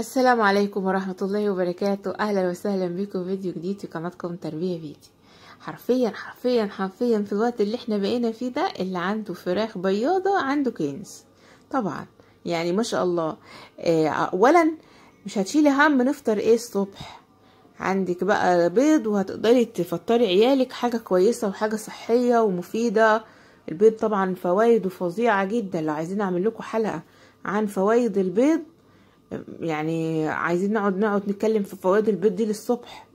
السلام عليكم ورحمة الله وبركاته أهلا وسهلا بكم فيديو جديد في قناتكم تربية فيديو حرفيا حرفيا حرفيا في الوقت اللي احنا بقينا فيه ده اللي عنده فراخ بياضة عنده كنز طبعا يعني ما شاء الله آه، أولا مش هتشيلي هم نفطر ايه الصبح عندك بقى بيض وهتقدري تفطري عيالك حاجة كويسة وحاجة صحية ومفيدة البيض طبعا فوائده فظيعة جدا لو عايزين اعمل لكم حلقة عن فوائد البيض يعني عايزين نقعد نقعد نتكلم في فوائد البيض دي للصبح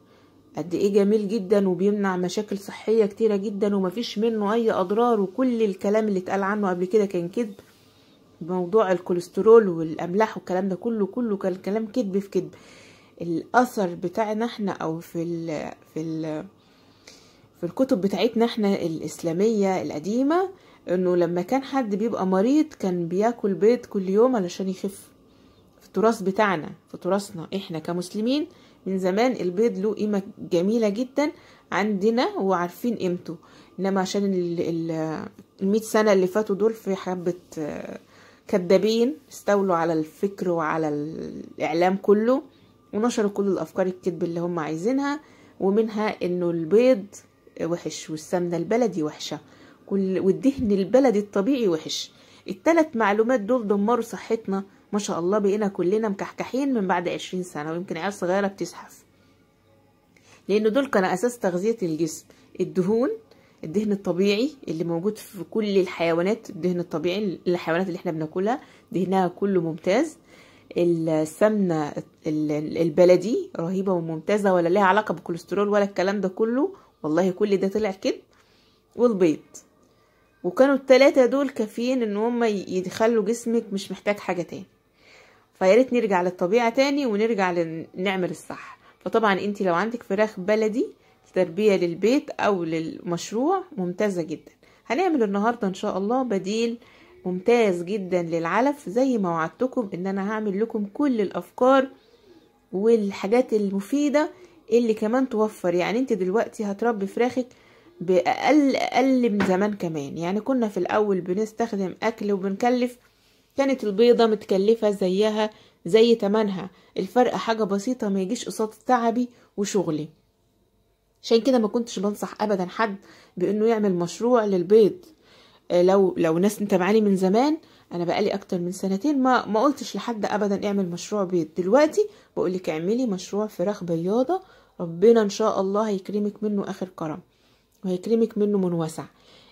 قد ايه جميل جدا وبيمنع مشاكل صحيه كتيره جدا ومفيش منه اي اضرار وكل الكلام اللي اتقال عنه قبل كده كان كذب موضوع الكوليسترول والاملاح والكلام ده كله كله كان كلام كذب في كذب الاثر بتاعنا احنا او في الـ في الـ في الكتب بتاعتنا احنا الاسلاميه القديمه انه لما كان حد بيبقى مريض كان بياكل بيض كل يوم علشان يخف في التراث بتاعنا في تراثنا احنا كمسلمين من زمان البيض له قيمة جميلة جدا عندنا وعارفين قيمته انما عشان ال 100 سنة اللي فاتوا دول في حبة آه، كذابين استولوا على الفكر وعلى الاعلام كله ونشروا كل الافكار الكذب اللي هم عايزينها ومنها انه البيض وحش والسمنة البلدي وحشة والدهن البلدي الطبيعي وحش التلات معلومات دول دمروا صحتنا ما شاء الله بقينا كلنا مكحكحين من بعد عشرين سنة ويمكن عيال صغيرة بتزحف لأن دول كانوا أساس تغذية الجسم الدهون الدهن الطبيعي اللي موجود في كل الحيوانات الدهن الطبيعي الحيوانات اللي احنا بناكلها دهنها كله ممتاز السمنة البلدي رهيبة وممتازة ولا ليها علاقة بالكوليسترول ولا الكلام ده كله والله كل ده طلع كده والبيض وكانوا التلاتة دول كافيين ان هما يخلوا جسمك مش محتاج حاجة تاني فياريت نرجع للطبيعة تاني ونرجع نعمل الصح فطبعا انت لو عندك فراخ بلدي تربية للبيت او للمشروع ممتازة جدا هنعمل النهاردة ان شاء الله بديل ممتاز جدا للعلف زي ما وعدتكم ان انا هعمل لكم كل الافكار والحاجات المفيدة اللي كمان توفر يعني انت دلوقتي هتربي فراخك باقل اقل من زمان كمان يعني كنا في الاول بنستخدم اكل وبنكلف كانت البيضة متكلفة زيها زي تمنها الفرق حاجة بسيطة ما يجيش قصاد تعبي وشغلي عشان كده ما كنتش بنصح ابدا حد بانه يعمل مشروع للبيض آه، لو لو ناس معاني من زمان انا بقالي اكتر من سنتين ما ما قلتش لحد ابدا اعمل مشروع بيض دلوقتي بقولك اعملي مشروع فراخ بياضه ربنا ان شاء الله هيكرمك منه اخر كرم وهيكرمك منه من وسع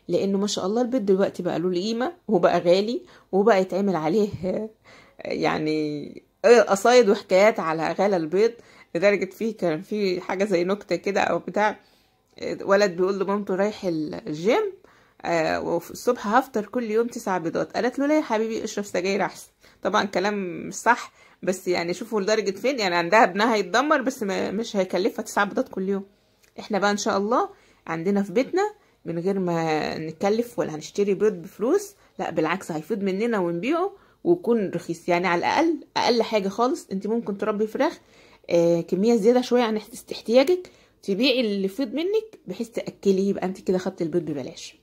لانه ما شاء الله البيض دلوقتي بقى له قيمه وبقى غالي وبقى يتعمل عليه يعني قصايد وحكايات على غلا البيض لدرجه فيه كان في حاجه زي نكته كده او بتاع ولد بيقول لمامته رايح الجيم آه، والصبح هفطر كل يوم تسع بيضات قالت له لا يا حبيبي اشرب سجاير احسن طبعا كلام مش صح بس يعني شوفوا لدرجه فين يعني عندها ابنها يتدمر بس مش هيكلفها تسع بيضات كل يوم احنا بقى ان شاء الله عندنا في بيتنا من غير ما نتكلف ولا هنشتري بيض بفلوس لا بالعكس هيفيض مننا ونبيعه ويكون رخيص يعني على الاقل اقل حاجه خالص انت ممكن تربي فراخ آه كميه زياده شويه عن احتياجك تبيعي اللي فيض منك بحيث تاكليه يبقى انت كده خدت البيض ببلاش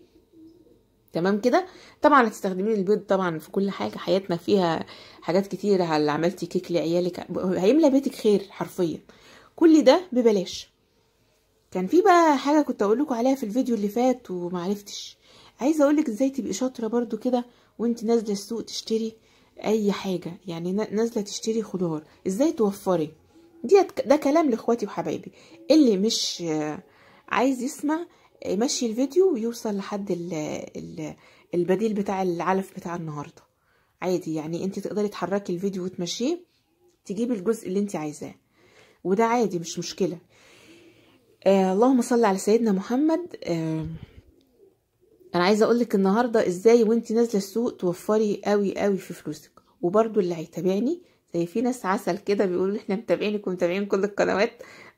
تمام كده طبعا هتستخدمين البيض طبعا في كل حاجه حياتنا فيها حاجات كتير هل عملتي كيك لعيالك هيملى بيتك خير حرفيا كل ده ببلاش كان في بقى حاجه كنت اقول لكم عليها في الفيديو اللي فات ومعرفتش عايزه اقول لك ازاي تبقي شاطره برضو كده وانت نازله السوق تشتري اي حاجه يعني نازله تشتري خضار ازاي توفري دي ده كلام لاخواتي وحبايبي اللي مش عايز يسمع مشي الفيديو ويوصل لحد ال الـ البديل بتاع العلف بتاع النهارده عادي يعني انت تقدري تحركي الفيديو وتمشيه تجيبي الجزء اللي انت عايزاه وده عادي مش مشكله آه اللهم صل على سيدنا محمد آه انا عايزه اقول لك النهارده ازاي وانت نازله السوق توفري قوي قوي في فلوسك وبرده اللي هيتابعني زي في ناس عسل كده بيقولوا احنا متابعينك ومتابعين كل القنوات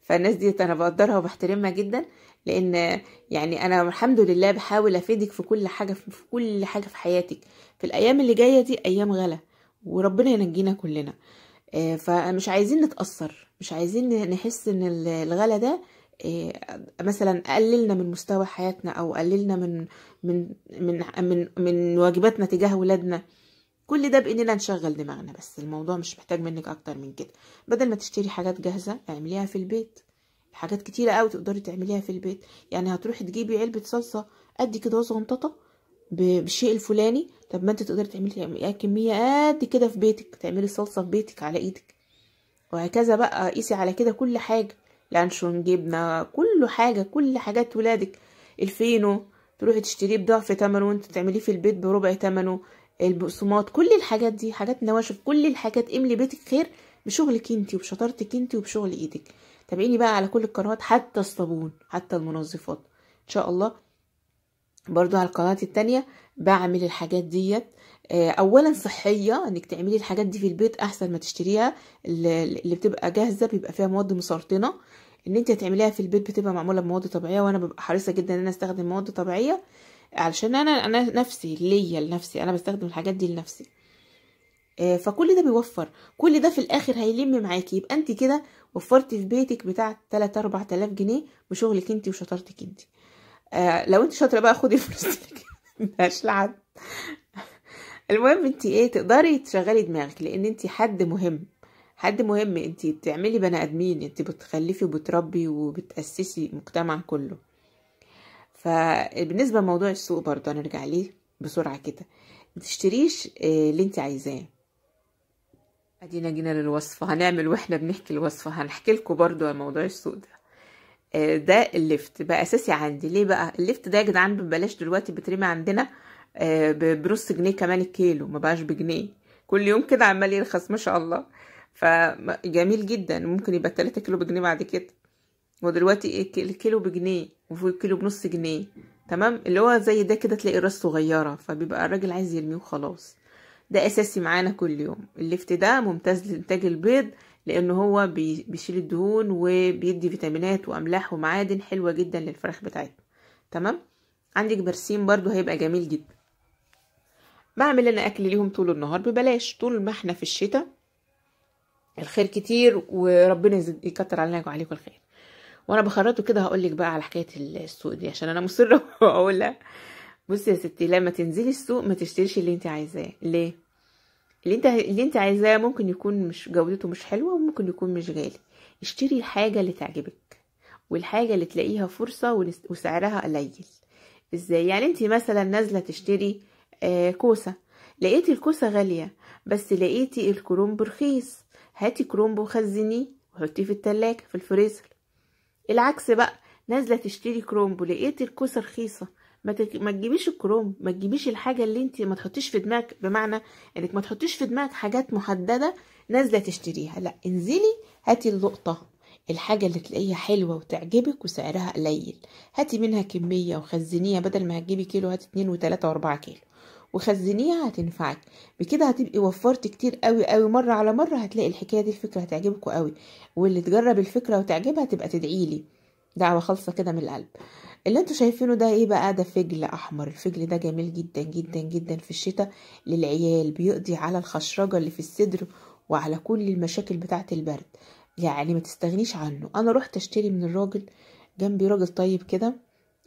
فالناس دي انا بقدرها وبحترمها جدا لان يعني انا الحمد لله بحاول افيدك في كل حاجه في كل حاجه في حياتك في الايام اللي جايه دي ايام غلا وربنا ينجينا كلنا آه، فمش عايزين نتاثر مش عايزين نحس ان الغلا ده آه، مثلا قللنا من مستوى حياتنا او قللنا من من من من, من واجباتنا تجاه ولادنا كل ده باننا نشغل دماغنا بس الموضوع مش محتاج منك اكتر من كده بدل ما تشتري حاجات جاهزه اعمليها في البيت حاجات كتيره قوي تقدري تعمليها في البيت يعني هتروحي تجيبي علبه صلصه قد كده وصغنططه بالشيء الفلاني طب ما انت تقدري تعملي يعني كميه قد كده في بيتك تعملي الصلصه في بيتك على ايدك وهكذا بقى قيسي على كده كل حاجه لانشون يعني جبنة كله حاجة كل حاجات ولادك الفينو تروحي تشتريه بضعف تمنه وانت تعمليه في البيت بربع تمنه البقسماط كل الحاجات دي حاجات نواشف كل الحاجات املي بيتك خير بشغلك انت وبشطارتك انت وبشغل ايدك تابعيني بقى على كل القنوات حتى الصابون حتى المنظفات ان شاء الله برضو على القناة التانية بعمل الحاجات ديت آه، اولا صحيه انك تعملي الحاجات دي في البيت احسن ما تشتريها اللي بتبقى جاهزه بيبقى فيها مواد مسرطنه ان انت تعمليها في البيت بتبقى معموله بمواد طبيعيه وانا ببقى حريصه جدا ان انا استخدم مواد طبيعيه علشان انا انا نفسي ليا لنفسي انا بستخدم الحاجات دي لنفسي آه، فكل ده بيوفر كل ده في الاخر هيلم معاكي يبقى انت كده وفرتي في بيتك بتاع 3 4000 جنيه بشغلك انت وشطارتك انت آه، لو انت شاطره بقى خدي فلوسك ماشي المهم انت ايه تقدري تشغلي دماغك لان انت حد مهم حد مهم انت بتعملي بني ادمين انت بتخلفي وبتربي وبتاسسي مجتمع كله فبالنسبه لموضوع السوق برضه هنرجع ليه بسرعه كده ما تشتريش آه، اللي انت عايزاه ادينا جينا للوصفه هنعمل واحنا بنحكي الوصفه هنحكي لكم برضو عن موضوع السوق ده آه، ده الليفت بقى اساسي عندي ليه بقى الليفت ده يا جدعان ببلاش دلوقتي بترمي عندنا آه، بنص جنيه كمان الكيلو ما بقاش بجنيه كل يوم كده عمال يرخص ما شاء الله فجميل جدا ممكن يبقى 3 كيلو بجنيه بعد كده ودلوقتي إيه، الكيلو بجنيه وفي الكيلو بنص جنيه تمام اللي هو زي ده كده تلاقي راس صغيره فبيبقى الراجل عايز يرميه وخلاص ده اساسي معانا كل يوم اللفت ده ممتاز لانتاج البيض لان هو بيشيل الدهون وبيدي فيتامينات واملاح ومعادن حلوه جدا للفراخ بتاعتنا تمام عندك برسيم برضو هيبقى جميل جدا بعمل انا اكل ليهم طول النهار ببلاش طول ما احنا في الشتاء الخير كتير وربنا يكتر علينا وعليكم الخير وانا بخرطه كده هقول لك بقى على حكايه السوق دي عشان انا مصره واقولها بصي يا ستي لما تنزلي السوق ما تشتريش اللي انت عايزاه ليه اللي انت اللي انت عايزاه ممكن يكون مش جودته مش حلوه وممكن يكون مش غالي اشتري الحاجه اللي تعجبك والحاجه اللي تلاقيها فرصه وسعرها قليل ازاي يعني انت مثلا نازله تشتري آه، كوسة لقيتي الكوسة غالية بس لقيتي الكرومب رخيص هاتي كرومب وخزنيه وحطيه في التلاجة في الفريزر العكس بقى نازلة تشتري كرومب ولقيتي الكوسة رخيصة ما, تجيبيش الكروم ما تجيبيش الحاجة اللي انت ما تحطيش في دماغك بمعنى انك ما تحطيش في دماغك حاجات محددة نازلة تشتريها لا انزلي هاتي اللقطة الحاجة اللي تلاقيها حلوة وتعجبك وسعرها قليل هاتي منها كمية وخزنيها بدل ما هتجيبي كيلو هاتي اتنين وتلاتة واربعة كيلو وخزنيها هتنفعك بكده هتبقي وفرت كتير قوي قوي مرة على مرة هتلاقي الحكاية دي الفكرة هتعجبكوا قوي واللي تجرب الفكرة وتعجبها تبقى تدعيلي دعوة خالصة كده من القلب اللي انتوا شايفينه ده ايه بقى ده فجل احمر الفجل ده جميل جدا جدا جدا في الشتاء للعيال بيقضي على الخشرجة اللي في الصدر وعلى كل المشاكل بتاعة البرد يعني ما تستغنيش عنه انا رحت اشتري من الراجل جنبي راجل طيب كده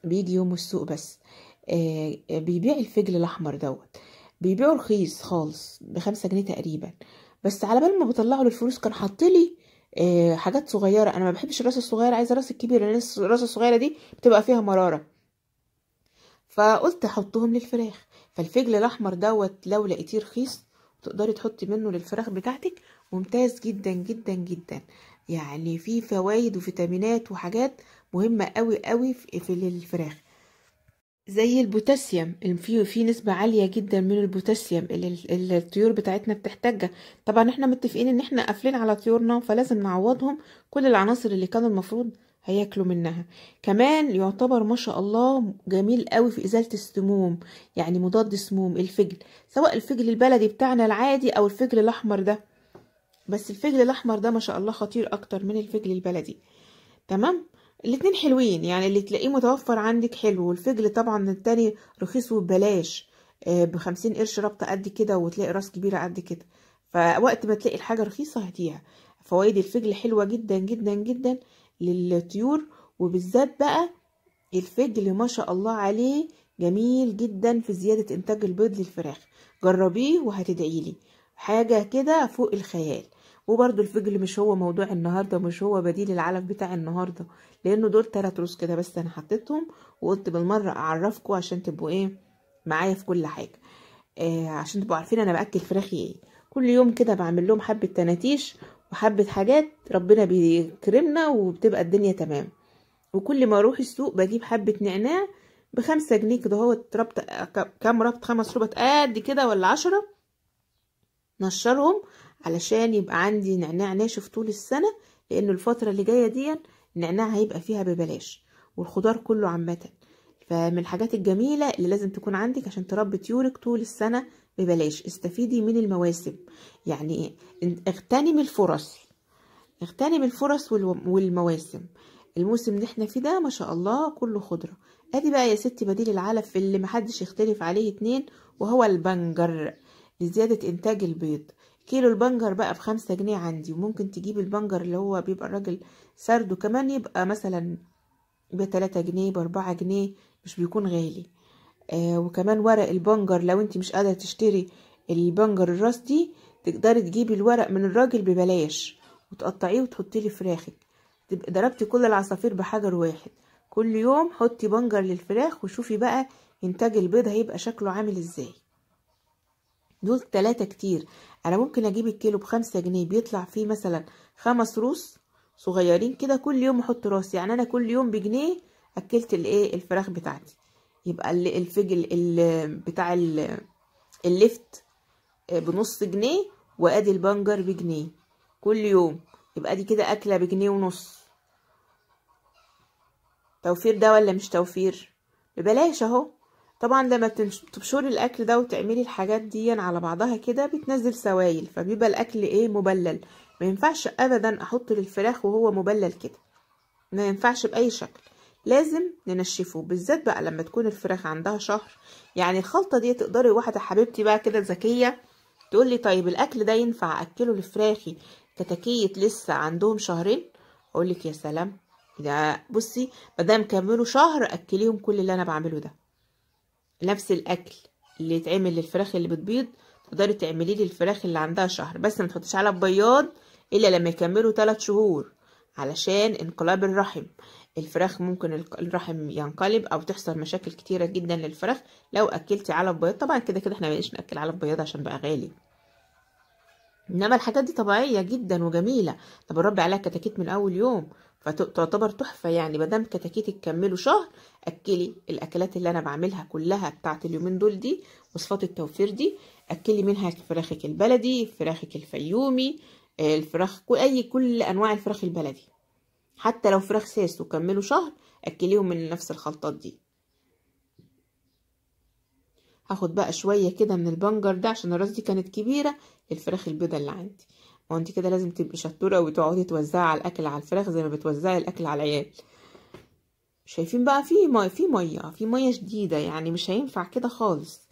بيجي يوم السوق بس آه، آه، بيبيع الفجل الاحمر دوت بيبيعه رخيص خالص بخمسة جنيه تقريبا بس على بال ما بطلعه للفلوس كان لي آه، حاجات صغيره انا ما بحبش الراس الصغيره عايزه راس الكبيره لان الراس الصغيره دي بتبقى فيها مراره فقلت احطهم للفراخ فالفجل الاحمر دوت لو لقيتيه رخيص تقدري تحطي منه للفراخ بتاعتك ممتاز جدا جدا جدا يعني فيه فوائد وفيتامينات وحاجات مهمه قوي قوي في الفراخ زي البوتاسيوم في في نسبة عالية جدا من البوتاسيوم اللي الطيور بتاعتنا بتحتاجها طبعا احنا متفقين ان احنا قافلين على طيورنا فلازم نعوضهم كل العناصر اللي كانوا المفروض هياكلوا منها كمان يعتبر ما شاء الله جميل قوي في ازالة السموم يعني مضاد سموم الفجل سواء الفجل البلدي بتاعنا العادي او الفجل الاحمر ده بس الفجل الاحمر ده ما شاء الله خطير اكتر من الفجل البلدي تمام الاتنين حلوين يعني اللي تلاقيه متوفر عندك حلو والفجل طبعا التاني رخيص وببلاش آه، بخمسين قرش رابطة قد كده وتلاقي راس كبيرة قد كده فوقت ما تلاقي الحاجة رخيصة هاتيها فوائد الفجل حلوة جدا جدا جدا للطيور وبالذات بقى الفجل ما شاء الله عليه جميل جدا في زيادة انتاج البيض للفراخ جربيه وهتدعيلي حاجة كده فوق الخيال وبرده الفجل مش هو موضوع النهاردة مش هو بديل العلف بتاع النهاردة لأنه دول تلات روس كده بس أنا حطيتهم وقلت بالمرة أعرفكم عشان تبقوا إيه معايا في كل حاجة آه عشان تبقوا عارفين أنا بأكل فراخي إيه كل يوم كده بعمل لهم حبة تناتيش وحبة حاجات ربنا بيكرمنا وبتبقى الدنيا تمام وكل ما أروح السوق بجيب حبة نعناع بخمسة جنيه كده هو ربط كام ربط خمس ربط قد كده ولا عشرة نشرهم علشان يبقى عندي نعناع ناشف طول السنة لأن الفترة اللي جاية دي النعناع هيبقى فيها ببلاش والخضار كله عامة فمن الحاجات الجميلة اللي لازم تكون عندك عشان تربي طيورك طول السنة ببلاش استفيدي من المواسم يعني إيه؟ اغتنمي الفرص اغتنم الفرص والمواسم الموسم اللي احنا فيه ده ما شاء الله كله خضرة ادي بقى يا ستي بديل العلف اللي محدش يختلف عليه اتنين وهو البنجر لزيادة انتاج البيض كيلو البنجر بقى بخمسة جنيه عندي وممكن تجيب البنجر اللي هو بيبقى الراجل سرده كمان يبقى مثلا بتلاتة جنيه باربعة جنيه مش بيكون غالي آه وكمان ورق البنجر لو انت مش قادرة تشتري البنجر الراس دي تقدري تجيبي الورق من الراجل ببلاش وتقطعيه وتحطيه لفراخك تبقى ضربتي كل العصافير بحجر واحد كل يوم حطي بنجر للفراخ وشوفي بقى انتاج البيض هيبقى شكله عامل ازاي دول تلاتة كتير انا ممكن اجيب الكيلو بخمسة جنيه بيطلع فيه مثلا خمس روس صغيرين كده كل يوم احط راس يعني انا كل يوم بجنيه اكلت الايه الفراخ بتاعتي يبقى الفجل بتاع اللفت آه، بنص جنيه وادي البنجر بجنيه كل يوم يبقى دي كده اكله بجنيه ونص توفير ده ولا مش توفير ببلاش اهو طبعا لما تبشري الاكل ده وتعملي الحاجات دي على بعضها كده بتنزل سوائل فبيبقى الاكل ايه مبلل ما ينفعش ابدا احط للفراخ وهو مبلل كده ما ينفعش باي شكل لازم ننشفه بالذات بقى لما تكون الفراخ عندها شهر يعني الخلطه دي تقدري واحده حبيبتي بقى كده ذكيه تقول لي طيب الاكل ده ينفع اكله لفراخي كتاكيت لسه عندهم شهرين اقول لك يا سلام ده بصي ما دام كملوا شهر اكليهم كل اللي انا بعمله ده نفس الاكل اللي يتعمل للفراخ اللي بتبيض تقدري تعمليه للفراخ اللي عندها شهر بس ما تحطيش على بياض الا لما يكملوا 3 شهور علشان انقلاب الرحم الفراخ ممكن الرحم ينقلب او تحصل مشاكل كتيره جدا للفراخ لو اكلتي على بياض طبعا كده كده احنا مبقاش ناكل على بياض عشان بقى غالي انما الحاجات دي طبيعيه جدا وجميله طب الرب عليها كتاكيت من اول يوم فتعتبر تحفة يعني مادام كتاكيتك تكملوا شهر أكلي الأكلات اللي أنا بعملها كلها بتاعت اليومين دول دي وصفات التوفير دي أكلي منها فراخك البلدي فراخك الفيومي الفراخ أي كل أنواع الفراخ البلدي حتى لو فراخ ساس وكملوا شهر أكليهم من نفس الخلطات دي هاخد بقى شوية كده من البنجر ده عشان الراس دي كانت كبيرة الفراخ البيضة اللي عندي وانت كده لازم تبقي شطوره وتقعدي توزعي على الاكل على الفراخ زي ما بتوزعي الاكل على العيال شايفين بقى في ميه في ميه في ميه شديده يعني مش هينفع كده خالص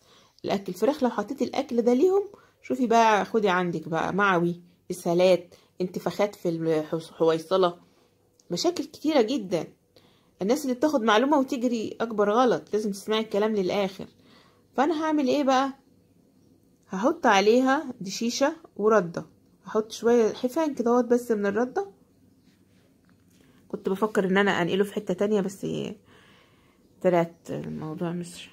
الاكل الفراخ لو حطيتي الاكل ده ليهم شوفي بقى خدي عندك بقى معوي اسهالات انتفاخات في الحويصله مشاكل كتيره جدا الناس اللي بتاخد معلومه وتجري اكبر غلط لازم تسمعي الكلام للاخر فانا هعمل ايه بقى هحط عليها دي شيشه ورده احط شويه حفان كده بس من الرده كنت بفكر ان انا انقله في حته تانية بس طلعت الموضوع مش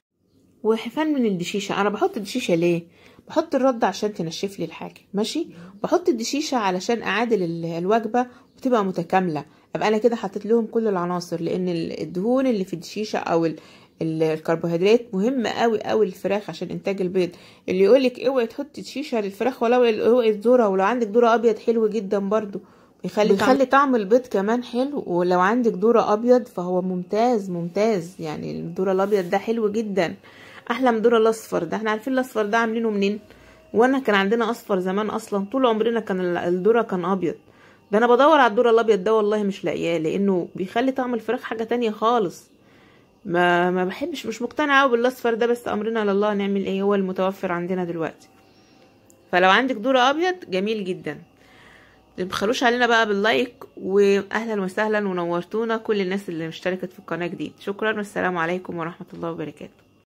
وحفان من الدشيشه انا بحط الدشيشه ليه بحط الرده عشان تنشف لي الحاجه ماشي بحط الدشيشه علشان اعادل الوجبه وتبقى متكامله ابقى انا كده حطيت لهم كل العناصر لان الدهون اللي في الدشيشه او الكربوهيدرات مهمه قوي قوي للفراخ عشان انتاج البيض اللي يقولك اوعي تحطي شيشه للفراخ ولا اوعي الذره ولو عندك ذره ابيض حلو جدا برضو بيخلي بيخلي طعم البيض كمان حلو ولو عندك ذره ابيض فهو ممتاز ممتاز يعني الذره الابيض ده حلو جدا احلى من الذره الاصفر ده احنا عارفين الاصفر ده عاملينه منين وانا كان عندنا اصفر زمان اصلا طول عمرنا كان الذره كان ابيض ده انا بدور على الذره الابيض ده والله مش لاقياه لانه بيخلي طعم الفراخ حاجه تانية خالص ما ما بحبش مش مقتنعه قوي بالاصفر ده بس امرنا لله نعمل ايه هو المتوفر عندنا دلوقتي فلو عندك دورة ابيض جميل جدا متبخلوش علينا بقى باللايك واهلا وسهلا ونورتونا كل الناس اللي اشتركت في القناه جديد شكرا والسلام عليكم ورحمه الله وبركاته